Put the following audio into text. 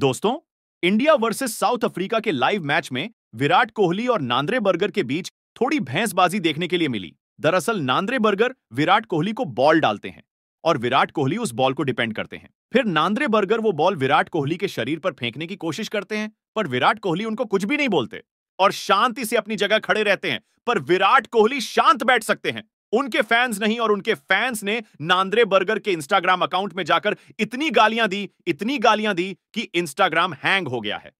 दोस्तों India versus South Africa के live match में विराट कोहली और नांद्रे बर्गर के बीच थोड़ी भैंसबाजी देखने के लिए मिली दरअसल नांद्रे बर्गर विराट कोहली को बॉल डालते हैं और विराट कोहली उस बॉल को डिपेंड करते हैं फिर नांद्रे बर्गर वो बॉल विराट कोहली के शरीर पर फेंकने की कोशिश करते हैं पर विराट कोहली उनको कुछ भी नहीं बोलते और शांति से अपनी जगह खड़े रहते हैं पर विराट कोहली शांत बैठ सकते हैं उनके फैंस नहीं और उनके फैंस ने नांद्रे बर्गर के इंस्टाग्राम अकाउंट में जाकर इतनी गालियां दी इतनी गालियां दी कि इंस्टाग्राम हैंग हो गया है